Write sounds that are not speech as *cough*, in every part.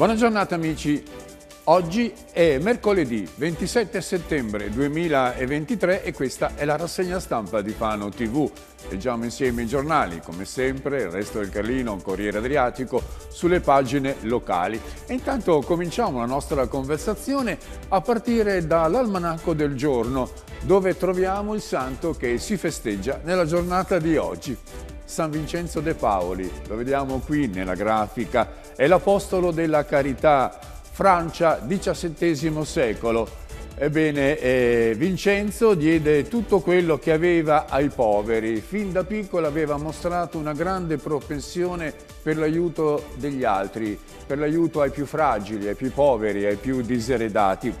Buona giornata amici, oggi è mercoledì 27 settembre 2023 e questa è la rassegna stampa di Fano TV. Leggiamo insieme i giornali, come sempre, il resto del Carlino, Corriere Adriatico, sulle pagine locali. E intanto cominciamo la nostra conversazione a partire dall'almanacco del giorno, dove troviamo il santo che si festeggia nella giornata di oggi. San Vincenzo De Paoli, lo vediamo qui nella grafica, è l'apostolo della carità, Francia, XVII secolo. Ebbene, eh, Vincenzo diede tutto quello che aveva ai poveri. Fin da piccolo aveva mostrato una grande propensione per l'aiuto degli altri, per l'aiuto ai più fragili, ai più poveri, ai più diseredati.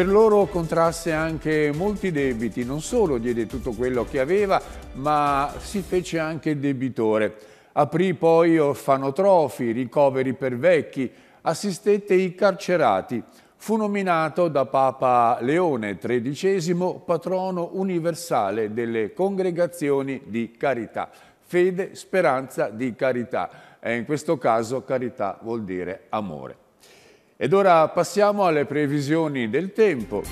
Per loro contrasse anche molti debiti, non solo diede tutto quello che aveva, ma si fece anche debitore. Aprì poi orfanotrofi, ricoveri per vecchi, assistette i carcerati. Fu nominato da Papa Leone XIII patrono universale delle congregazioni di carità. Fede, speranza di carità. E eh, in questo caso carità vuol dire amore. Ed ora passiamo alle previsioni del tempo.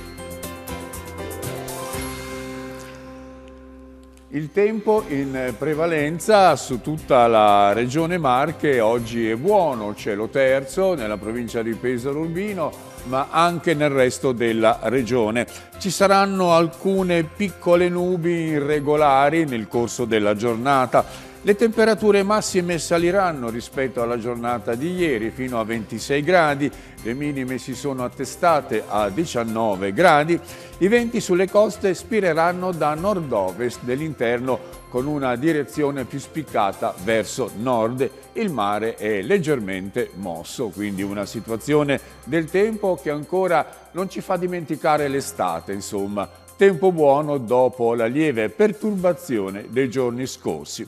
Il tempo in prevalenza su tutta la regione Marche oggi è buono, cielo terzo nella provincia di Pesaro Urbino, ma anche nel resto della regione. Ci saranno alcune piccole nubi irregolari nel corso della giornata le temperature massime saliranno rispetto alla giornata di ieri fino a 26 gradi, le minime si sono attestate a 19 gradi, i venti sulle coste spireranno da nord-ovest dell'interno con una direzione più spiccata verso nord. Il mare è leggermente mosso, quindi una situazione del tempo che ancora non ci fa dimenticare l'estate, insomma. Tempo buono dopo la lieve perturbazione dei giorni scorsi.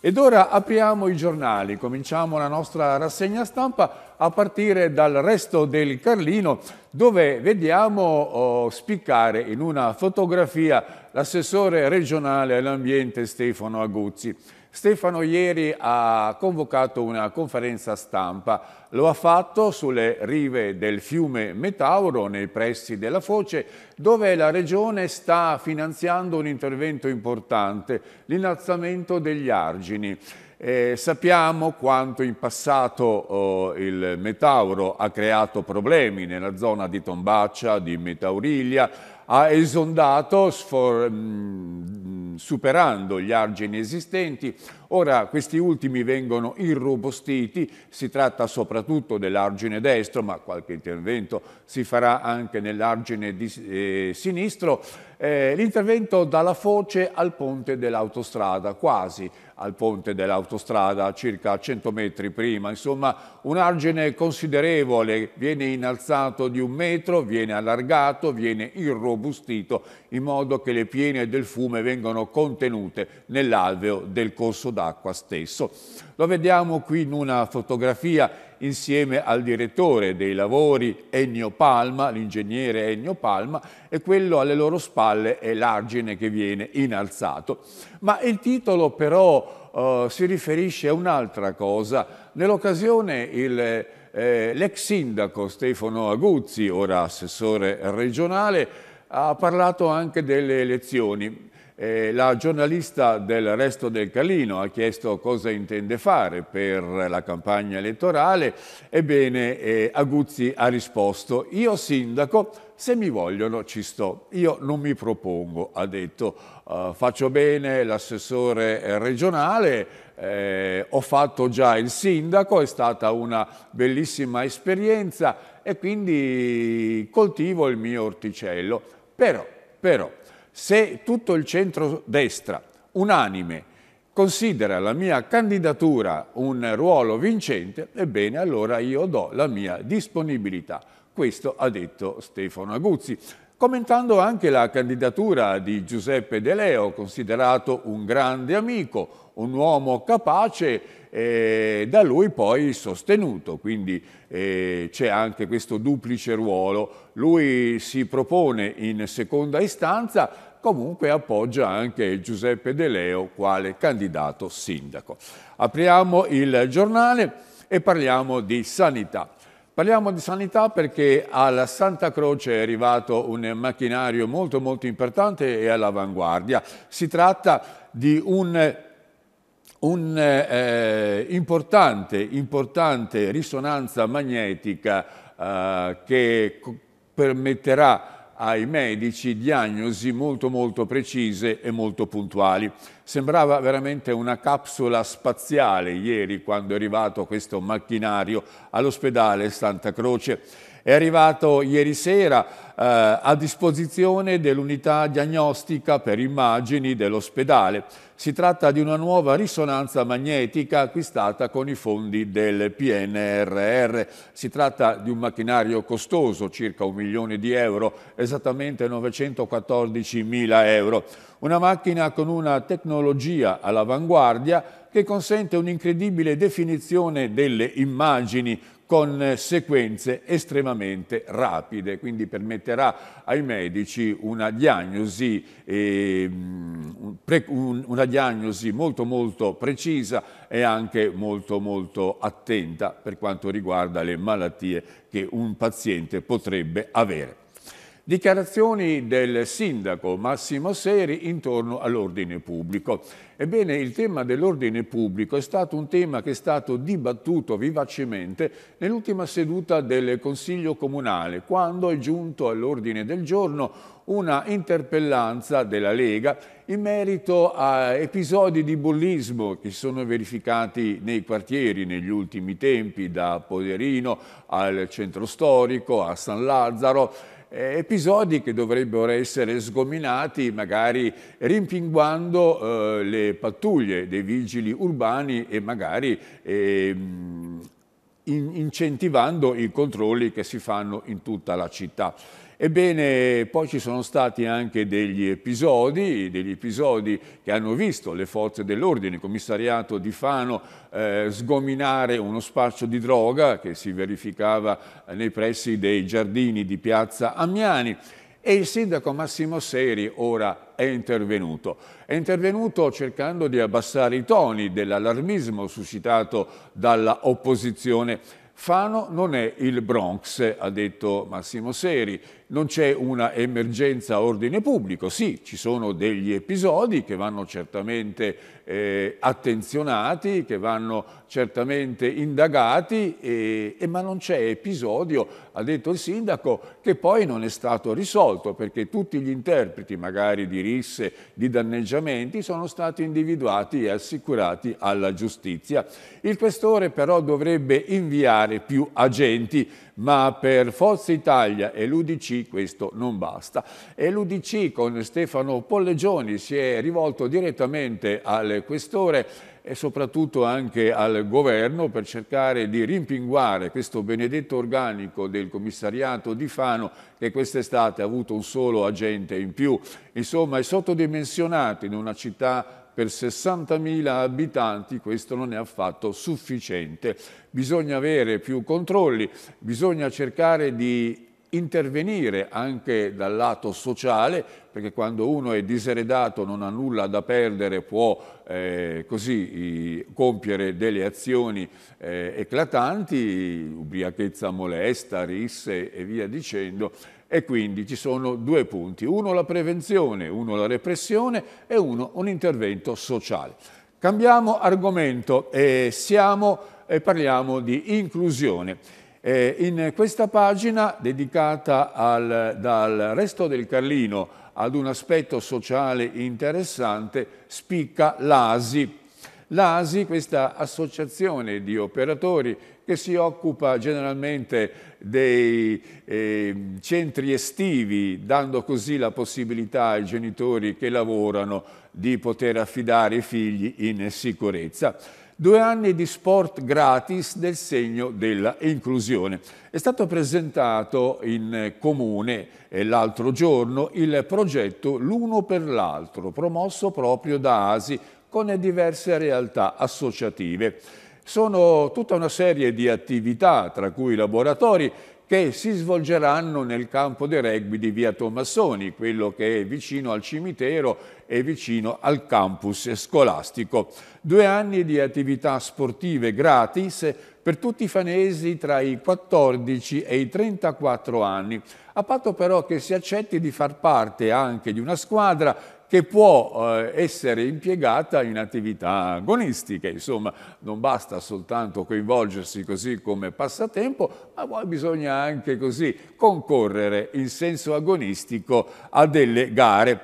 Ed ora apriamo i giornali, cominciamo la nostra rassegna stampa a partire dal resto del Carlino dove vediamo oh, spiccare in una fotografia l'assessore regionale all'ambiente Stefano Aguzzi. Stefano ieri ha convocato una conferenza stampa, lo ha fatto sulle rive del fiume Metauro, nei pressi della Foce, dove la Regione sta finanziando un intervento importante, l'innalzamento degli argini. Eh, sappiamo quanto in passato oh, il Metauro ha creato problemi nella zona di Tombaccia, di Metauriglia, ha esondato sfor, mm, superando gli argini esistenti Ora questi ultimi vengono irrobustiti, si tratta soprattutto dell'argine destro, ma qualche intervento si farà anche nell'argine eh, sinistro, eh, l'intervento dalla foce al ponte dell'autostrada, quasi al ponte dell'autostrada, circa 100 metri prima. Insomma, un argine considerevole, viene innalzato di un metro, viene allargato, viene irrobustito, in modo che le piene del fume vengano contenute nell'alveo del corso d'acqua stesso. Lo vediamo qui in una fotografia insieme al direttore dei lavori Ennio Palma, l'ingegnere Ennio Palma, e quello alle loro spalle è l'argine che viene innalzato. Ma il titolo però eh, si riferisce a un'altra cosa. Nell'occasione il eh, l'ex sindaco Stefano Aguzzi, ora assessore regionale, ha parlato anche delle elezioni eh, la giornalista del Resto del Calino ha chiesto cosa intende fare per la campagna elettorale, ebbene eh, Aguzzi ha risposto io sindaco se mi vogliono ci sto, io non mi propongo, ha detto eh, faccio bene l'assessore regionale, eh, ho fatto già il sindaco, è stata una bellissima esperienza e quindi coltivo il mio orticello, però, però se tutto il centro-destra unanime considera la mia candidatura un ruolo vincente, ebbene allora io do la mia disponibilità. Questo ha detto Stefano Aguzzi commentando anche la candidatura di Giuseppe De Leo, considerato un grande amico, un uomo capace eh, da lui poi sostenuto, quindi eh, c'è anche questo duplice ruolo. Lui si propone in seconda istanza, comunque appoggia anche Giuseppe De Leo quale candidato sindaco. Apriamo il giornale e parliamo di sanità. Parliamo di sanità perché alla Santa Croce è arrivato un macchinario molto molto importante e all'avanguardia. Si tratta di un, un eh, importante, importante, risonanza magnetica eh, che permetterà ai medici diagnosi molto molto precise e molto puntuali. Sembrava veramente una capsula spaziale ieri quando è arrivato questo macchinario all'ospedale Santa Croce. È arrivato ieri sera eh, a disposizione dell'unità diagnostica per immagini dell'ospedale. Si tratta di una nuova risonanza magnetica acquistata con i fondi del PNRR. Si tratta di un macchinario costoso, circa un milione di euro, esattamente 914 mila euro. Una macchina con una tecnologia tecnologia all'avanguardia che consente un'incredibile definizione delle immagini con sequenze estremamente rapide, quindi permetterà ai medici una diagnosi, ehm, una diagnosi, molto molto precisa e anche molto molto attenta per quanto riguarda le malattie che un paziente potrebbe avere. Dichiarazioni del sindaco Massimo Seri intorno all'ordine pubblico. Ebbene, il tema dell'ordine pubblico è stato un tema che è stato dibattuto vivacemente nell'ultima seduta del Consiglio Comunale, quando è giunto all'ordine del giorno una interpellanza della Lega in merito a episodi di bullismo che si sono verificati nei quartieri negli ultimi tempi, da Poderino al centro storico, a San Lazzaro, eh, episodi che dovrebbero essere sgominati magari rimpinguando eh, le pattuglie dei vigili urbani e magari ehm, in incentivando i controlli che si fanno in tutta la città. Ebbene, poi ci sono stati anche degli episodi, degli episodi che hanno visto le forze dell'ordine, il commissariato di Fano, eh, sgominare uno spaccio di droga che si verificava nei pressi dei giardini di piazza Amiani e il sindaco Massimo Seri ora è intervenuto. È intervenuto cercando di abbassare i toni dell'allarmismo suscitato dalla opposizione Fano non è il Bronx, ha detto Massimo Seri, non c'è una emergenza ordine pubblico, sì, ci sono degli episodi che vanno certamente eh, attenzionati, che vanno certamente indagati, e, e, ma non c'è episodio, ha detto il sindaco, che poi non è stato risolto, perché tutti gli interpreti, magari di risse, di danneggiamenti, sono stati individuati e assicurati alla giustizia. Il questore però dovrebbe inviare più agenti, ma per Forza Italia e l'Udc questo non basta. E l'UDC con Stefano Pollegioni si è rivolto direttamente al questore e soprattutto anche al governo per cercare di rimpinguare questo benedetto organico del commissariato di Fano che quest'estate ha avuto un solo agente in più. Insomma è sottodimensionato in una città per 60.000 abitanti questo non è affatto sufficiente. Bisogna avere più controlli, bisogna cercare di intervenire anche dal lato sociale, perché quando uno è diseredato non ha nulla da perdere, può eh, così i, compiere delle azioni eh, eclatanti, ubriachezza molesta, risse e via dicendo. E quindi ci sono due punti, uno la prevenzione, uno la repressione e uno un intervento sociale. Cambiamo argomento e, siamo, e parliamo di inclusione. Eh, in questa pagina, dedicata al, dal resto del Carlino ad un aspetto sociale interessante, spicca l'ASI. L'ASI, questa associazione di operatori che si occupa generalmente dei eh, centri estivi, dando così la possibilità ai genitori che lavorano di poter affidare i figli in sicurezza due anni di sport gratis nel segno della inclusione. È stato presentato in comune eh, l'altro giorno il progetto L'uno per l'altro, promosso proprio da ASI con diverse realtà associative. Sono tutta una serie di attività, tra cui laboratori, che si svolgeranno nel campo del rugby di Via Tommassoni, quello che è vicino al cimitero e vicino al campus scolastico. Due anni di attività sportive gratis per tutti i fanesi tra i 14 e i 34 anni, a patto però che si accetti di far parte anche di una squadra che può eh, essere impiegata in attività agonistiche, insomma non basta soltanto coinvolgersi così come passatempo, ma poi bisogna anche così concorrere in senso agonistico a delle gare.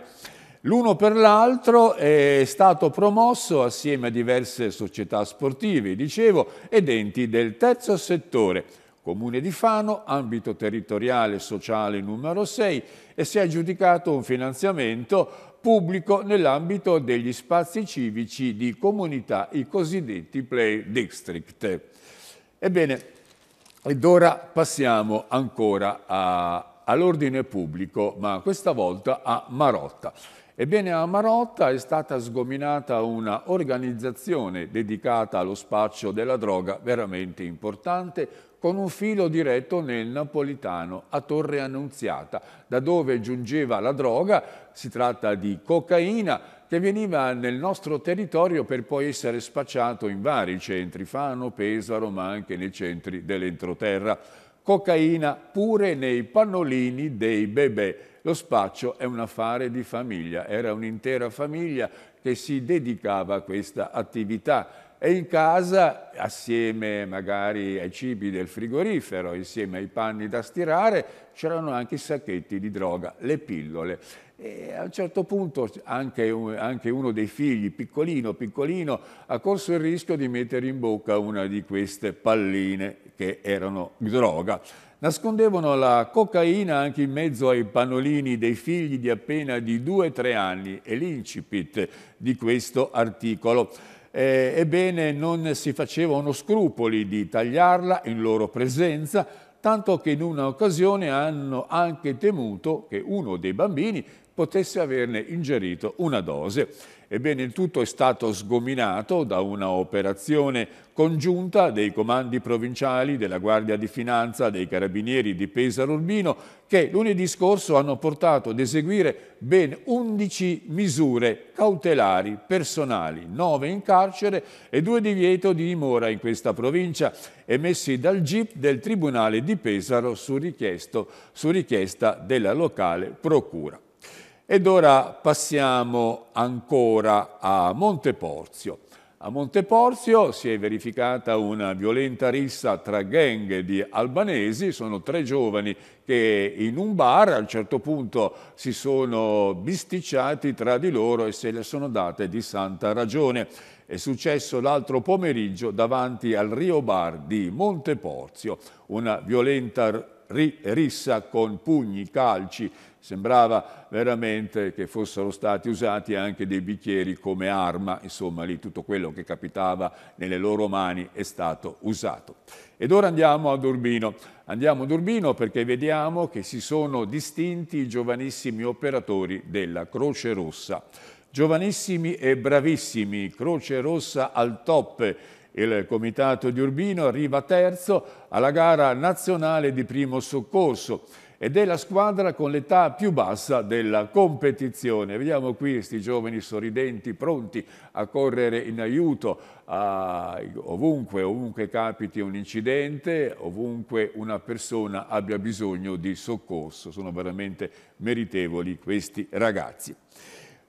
L'uno per l'altro è stato promosso assieme a diverse società sportive, dicevo, ed enti del terzo settore, Comune di Fano, ambito territoriale sociale numero 6, e si è aggiudicato un finanziamento pubblico nell'ambito degli spazi civici di comunità, i cosiddetti play district. Ebbene, ed ora passiamo ancora all'ordine pubblico, ma questa volta a Marotta. Ebbene, a Marotta è stata sgominata un'organizzazione dedicata allo spaccio della droga veramente importante, con un filo diretto nel napolitano a Torre Annunziata, da dove giungeva la droga, si tratta di cocaina, che veniva nel nostro territorio per poi essere spacciato in vari centri, Fano, Pesaro, ma anche nei centri dell'entroterra cocaina pure nei pannolini dei bebè. Lo spaccio è un affare di famiglia, era un'intera famiglia che si dedicava a questa attività e in casa, assieme magari ai cibi del frigorifero, insieme ai panni da stirare, c'erano anche i sacchetti di droga, le pillole. E a un certo punto anche, un, anche, uno dei figli, piccolino, piccolino, ha corso il rischio di mettere in bocca una di queste palline che erano droga. Nascondevano la cocaina anche in mezzo ai pannolini dei figli di appena di 2-3 anni, è l'incipit di questo articolo. Eh, ebbene, non si facevano scrupoli di tagliarla in loro presenza, tanto che in un'occasione hanno anche temuto che uno dei bambini potesse averne ingerito una dose. Ebbene, il tutto è stato sgominato da una operazione congiunta dei comandi provinciali, della Guardia di Finanza, dei Carabinieri di Pesaro Urbino, che lunedì scorso hanno portato ad eseguire ben 11 misure cautelari personali, 9 in carcere e 2 di di dimora in questa provincia, emessi dal GIP del Tribunale di Pesaro su, su richiesta della locale Procura. Ed ora passiamo ancora a Monteporzio. A Monteporzio si è verificata una violenta rissa tra gang di albanesi, sono tre giovani che in un bar a un certo punto si sono bisticciati tra di loro e se le sono date di santa ragione. È successo l'altro pomeriggio davanti al Rio Bar di Monteporzio, una violenta ri- rissa con pugni, calci, sembrava veramente che fossero stati usati anche dei bicchieri come arma, insomma lì tutto quello che capitava nelle loro mani è stato usato. Ed ora andiamo ad Urbino. Andiamo ad Urbino perché vediamo che si sono distinti i giovanissimi operatori della Croce Rossa. Giovanissimi e bravissimi, Croce Rossa al top il comitato di Urbino arriva terzo alla gara nazionale di primo soccorso ed è la squadra con l'età più bassa della competizione. Vediamo qui questi giovani sorridenti pronti a correre in aiuto a, ah, ovunque, ovunque capiti un incidente, ovunque una persona abbia bisogno di soccorso. Sono veramente meritevoli questi ragazzi.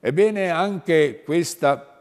Ebbene, anche questa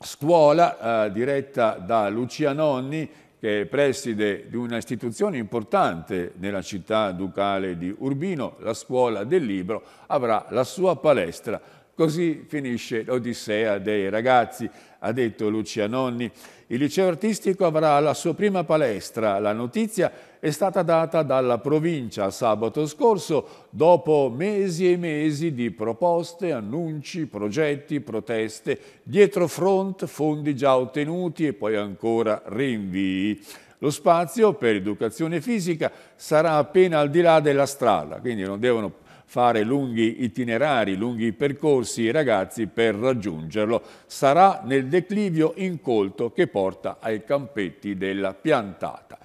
scuola eh, diretta da Lucia Nonni, che è preside di un'istituzione importante nella città ducale di Urbino, la scuola del libro, avrà la sua palestra. Così finisce l'Odissea dei ragazzi, ha detto Lucia Nonni. Il liceo artistico avrà la sua prima palestra. La notizia è è stata data dalla provincia sabato scorso dopo mesi e mesi di proposte, annunci, progetti, proteste, dietro front fondi già ottenuti e poi ancora rinvii. Lo spazio per educazione fisica sarà appena al di là della strada, quindi non devono fare lunghi itinerari, lunghi percorsi i ragazzi per raggiungerlo. Sarà nel declivio incolto che porta ai campetti della piantata.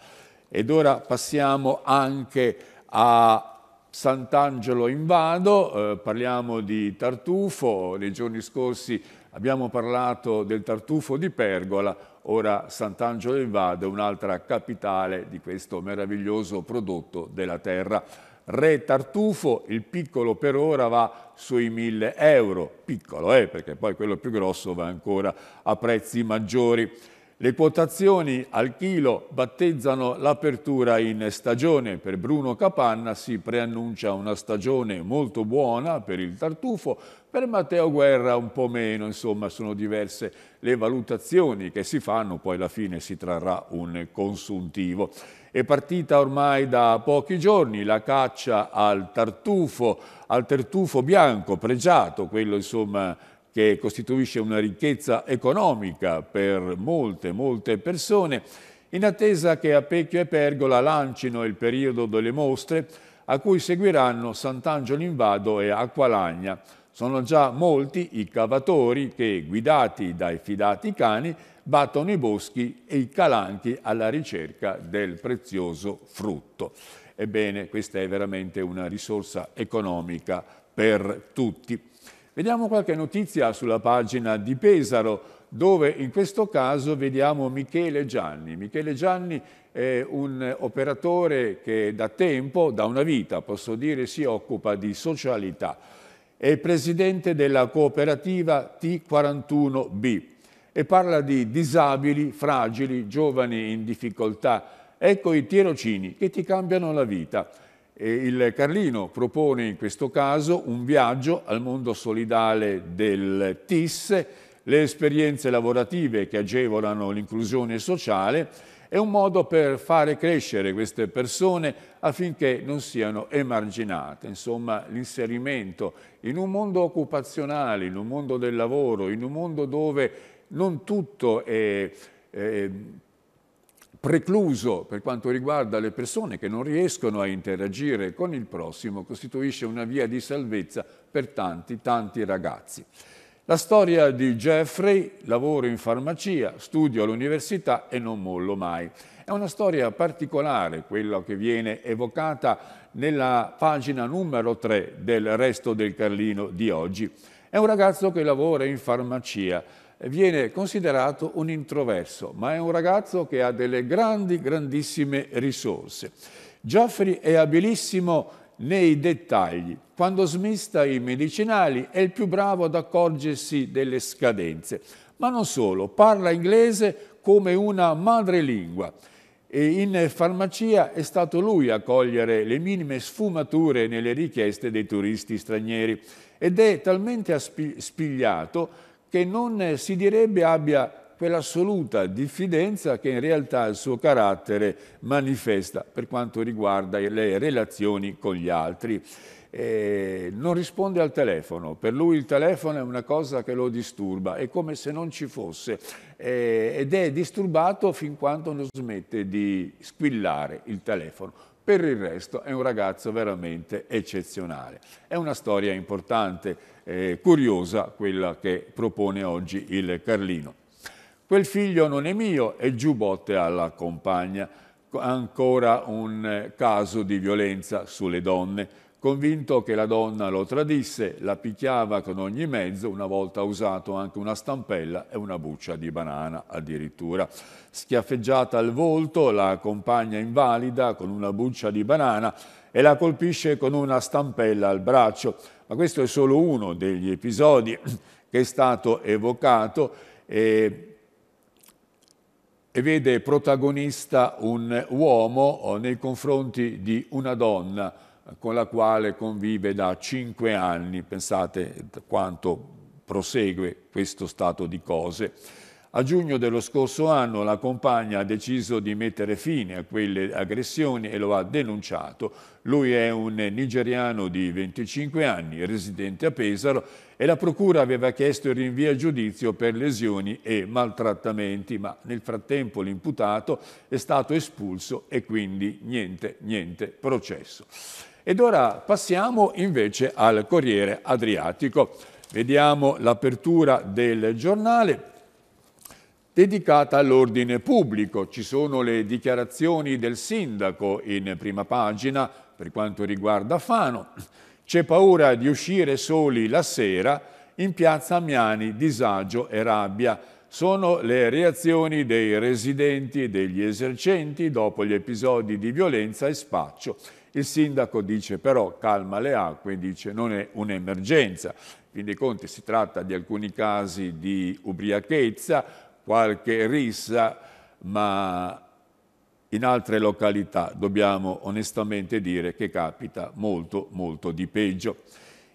Ed ora passiamo anche a Sant'Angelo in Vado, eh, parliamo di tartufo, nei giorni scorsi abbiamo parlato del tartufo di Pergola, ora Sant'Angelo in Vado è un'altra capitale di questo meraviglioso prodotto della terra. Re tartufo, il piccolo per ora va sui 1000 euro, piccolo eh, perché poi quello più grosso va ancora a prezzi maggiori. Le quotazioni al chilo battezzano l'apertura in stagione. Per Bruno Capanna si preannuncia una stagione molto buona per il tartufo, per Matteo Guerra un po' meno, insomma sono diverse le valutazioni che si fanno, poi alla fine si trarrà un consuntivo. È partita ormai da pochi giorni la caccia al tartufo, al tartufo bianco, pregiato, quello insomma che costituisce una ricchezza economica per molte, molte persone, in attesa che a Pecchio e Pergola lancino il periodo delle mostre, a cui seguiranno Sant'Angelo in Vado e Acqualagna. Sono già molti i cavatori che, guidati dai fidati cani, battono i boschi e i calanchi alla ricerca del prezioso frutto. Ebbene, questa è veramente una risorsa economica per tutti. Vediamo qualche notizia sulla pagina di Pesaro, dove in questo caso vediamo Michele Gianni. Michele Gianni è un operatore che da tempo, da una vita posso dire, si occupa di socialità. È presidente della cooperativa T41B e parla di disabili, fragili, giovani in difficoltà. Ecco i tirocini che ti cambiano la vita. E il Carlino propone in questo caso un viaggio al mondo solidale del TIS, le esperienze lavorative che agevolano l'inclusione sociale è un modo per fare crescere queste persone affinché non siano emarginate. Insomma, l'inserimento in un mondo occupazionale, in un mondo del lavoro, in un mondo dove non tutto è, è precluso per quanto riguarda le persone che non riescono a interagire con il prossimo costituisce una via di salvezza per tanti, tanti ragazzi. La storia di Jeffrey, lavoro in farmacia, studio all'università e non mollo mai. È una storia particolare, quella che viene evocata nella pagina numero 3 del Resto del Carlino di oggi. È un ragazzo che lavora in farmacia, viene considerato un introverso, ma è un ragazzo che ha delle grandi, grandissime risorse. Geoffrey è abilissimo nei dettagli. Quando smista i medicinali è il più bravo ad accorgersi delle scadenze. Ma non solo, parla inglese come una madrelingua. E in farmacia è stato lui a cogliere le minime sfumature nelle richieste dei turisti stranieri ed è talmente spigliato che non eh, si direbbe abbia quell'assoluta diffidenza che in realtà il suo carattere manifesta per quanto riguarda le relazioni con gli altri. Eh, non risponde al telefono, per lui il telefono è una cosa che lo disturba, è come se non ci fosse eh, ed è disturbato fin quando non smette di squillare il telefono per il resto è un ragazzo veramente eccezionale. È una storia importante, eh, curiosa, quella che propone oggi il Carlino. Quel figlio non è mio e giù botte alla compagna. Ancora un eh, caso di violenza sulle donne Convinto che la donna lo tradisse, la picchiava con ogni mezzo, una volta usato anche una stampella e una buccia di banana addirittura. Schiaffeggiata al volto, la compagna invalida con una buccia di banana e la colpisce con una stampella al braccio. Ma questo è solo uno degli episodi *clears throat* che è stato evocato e, e vede protagonista un uomo oh, nei confronti di una donna con la quale convive da cinque anni, pensate quanto prosegue questo stato di cose. A giugno dello scorso anno la compagna ha deciso di mettere fine a quelle aggressioni e lo ha denunciato. Lui è un nigeriano di 25 anni, residente a Pesaro, e la procura aveva chiesto il rinvio a giudizio per lesioni e maltrattamenti, ma nel frattempo l'imputato è stato espulso e quindi niente, niente processo. Ed ora passiamo invece al Corriere Adriatico. Vediamo l'apertura del giornale dedicata all'ordine pubblico. Ci sono le dichiarazioni del sindaco in prima pagina per quanto riguarda Fano. C'è paura di uscire soli la sera in piazza Amiani, disagio e rabbia. Sono le reazioni dei residenti e degli esercenti dopo gli episodi di violenza e spaccio il sindaco dice però calma le acque, dice non è un'emergenza. Fin dei conti si tratta di alcuni casi di ubriachezza, qualche rissa, ma in altre località dobbiamo onestamente dire che capita molto molto di peggio.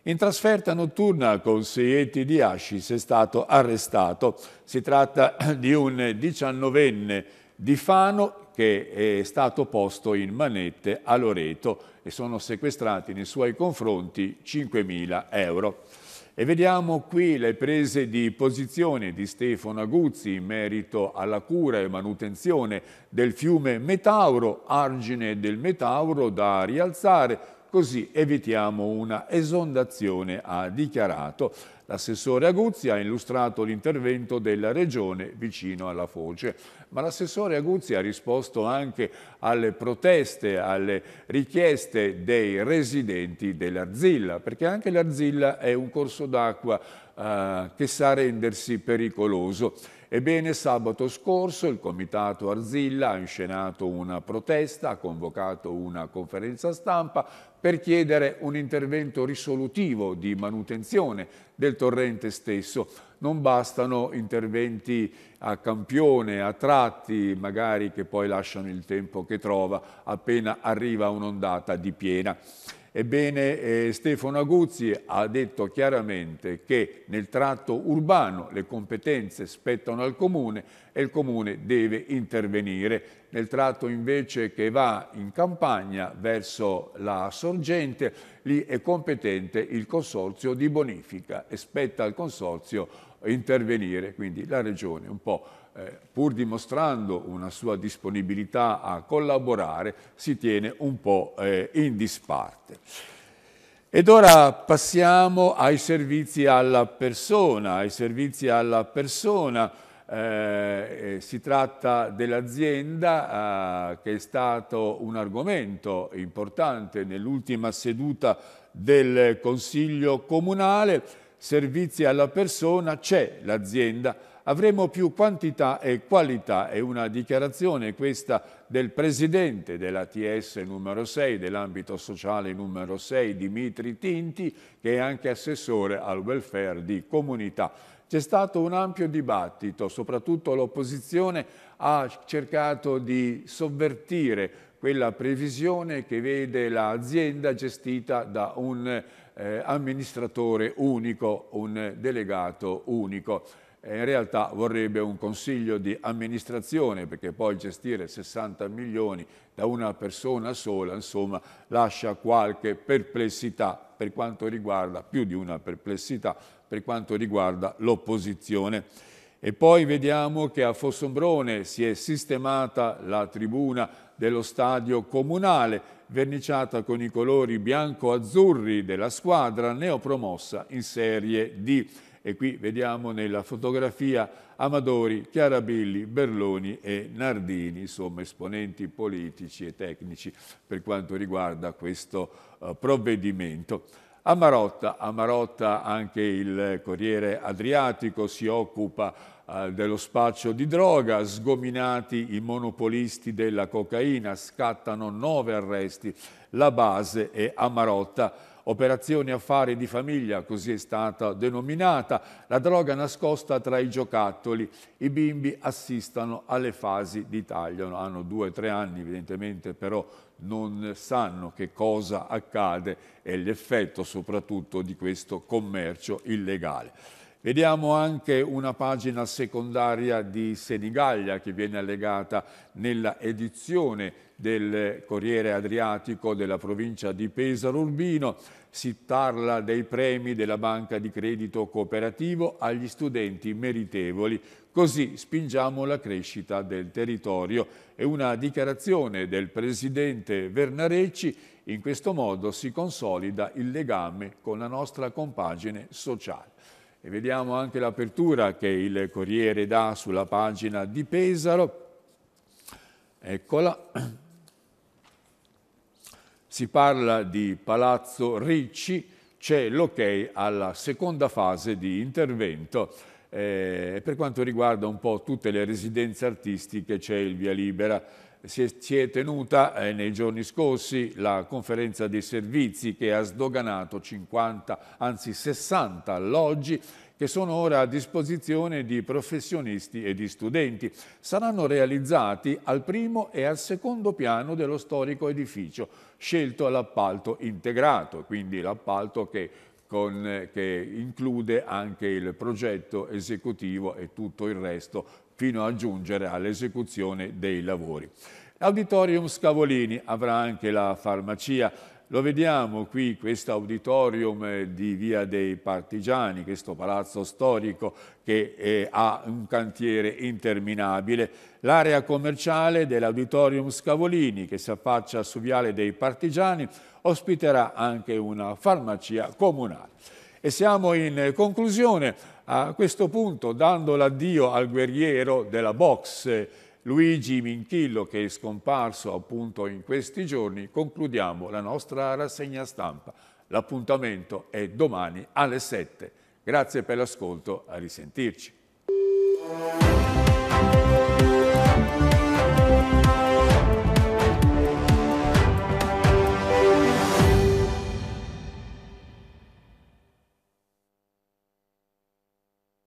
In trasferta notturna con Seieti di Ascis è stato arrestato. Si tratta di un diciannovenne di Fano che è stato posto in manette a Loreto e sono sequestrati nei suoi confronti 5.000 euro. E vediamo qui le prese di posizione di Stefano Aguzzi in merito alla cura e manutenzione del fiume Metauro, argine del Metauro da rialzare, così evitiamo una esondazione, ha dichiarato. L'assessore Aguzzi ha illustrato l'intervento della Regione vicino alla foce, ma l'assessore Aguzzi ha risposto anche alle proteste, alle richieste dei residenti dell'Arzilla, perché anche l'Arzilla è un corso d'acqua eh, che sa rendersi pericoloso. Ebbene, sabato scorso il Comitato Arzilla ha inscenato una protesta, ha convocato una conferenza stampa per chiedere un intervento risolutivo di manutenzione del torrente stesso. Non bastano interventi a campione, a tratti, magari che poi lasciano il tempo che trova appena arriva un'ondata di piena. Ebbene, eh, Stefano Aguzzi ha detto chiaramente che nel tratto urbano le competenze spettano al Comune e il Comune deve intervenire. Nel tratto invece che va in campagna verso la sorgente, lì è competente il Consorzio di bonifica e spetta al Consorzio intervenire, quindi la Regione un po' eh, pur dimostrando una sua disponibilità a collaborare, si tiene un po' eh, in disparte. Ed ora passiamo ai servizi alla persona. Ai servizi alla persona eh, eh si tratta dell'azienda eh, che è stato un argomento importante nell'ultima seduta del Consiglio Comunale. Servizi alla persona c'è l'azienda avremo più quantità e qualità. È una dichiarazione questa del presidente dell'ATS numero 6, dell'ambito sociale numero 6, Dimitri Tinti, che è anche assessore al welfare di comunità. C'è stato un ampio dibattito, soprattutto l'opposizione ha cercato di sovvertire quella previsione che vede l'azienda gestita da un eh, amministratore unico, un delegato unico in realtà vorrebbe un consiglio di amministrazione perché poi gestire 60 milioni da una persona sola insomma lascia qualche perplessità per quanto riguarda più di una perplessità per quanto riguarda l'opposizione. E poi vediamo che a Fossombrone si è sistemata la tribuna dello stadio comunale, verniciata con i colori bianco-azzurri della squadra neopromossa in Serie D. E qui vediamo nella fotografia Amadori, Chiarabilli, Berloni e Nardini, insomma esponenti politici e tecnici per quanto riguarda questo eh, provvedimento. A Marotta, a Marotta anche il Corriere Adriatico si occupa eh, dello spaccio di droga, sgominati i monopolisti della cocaina, scattano nove arresti, la base è a Marotta operazione affari di famiglia, così è stata denominata, la droga nascosta tra i giocattoli. I bimbi assistono alle fasi di taglio, hanno due o tre anni evidentemente, però non sanno che cosa accade e l'effetto soprattutto di questo commercio illegale. Vediamo anche una pagina secondaria di Senigallia che viene allegata nella edizione del Corriere Adriatico della provincia di Pesaro Urbino, si parla dei premi della Banca di Credito Cooperativo agli studenti meritevoli. Così spingiamo la crescita del territorio. E una dichiarazione del presidente Vernarecci. In questo modo si consolida il legame con la nostra compagine sociale. E vediamo anche l'apertura che il Corriere dà sulla pagina di Pesaro. Eccola. Si parla di Palazzo Ricci, c'è l'ok alla seconda fase di intervento eh, per quanto riguarda un po' tutte le residenze artistiche c'è il via libera. Si è, si è tenuta eh, nei giorni scorsi la conferenza dei servizi che ha sdoganato 50, anzi 60 alloggi che sono ora a disposizione di professionisti e di studenti. Saranno realizzati al primo e al secondo piano dello storico edificio, scelto all'appalto integrato, quindi l'appalto che che include anche il progetto esecutivo e tutto il resto fino a giungere all'esecuzione dei lavori. L'Auditorium Scavolini avrà anche la farmacia lo vediamo qui, questo auditorium di Via dei Partigiani, questo palazzo storico che eh, ha un cantiere interminabile, l'area commerciale dell'auditorium Scavolini che si affaccia su Viale dei Partigiani ospiterà anche una farmacia comunale. E siamo in conclusione a questo punto dando l'addio al guerriero della boxe Luigi Minchillo che è scomparso appunto in questi giorni, concludiamo la nostra rassegna stampa. L'appuntamento è domani alle 7. Grazie per l'ascolto, a risentirci.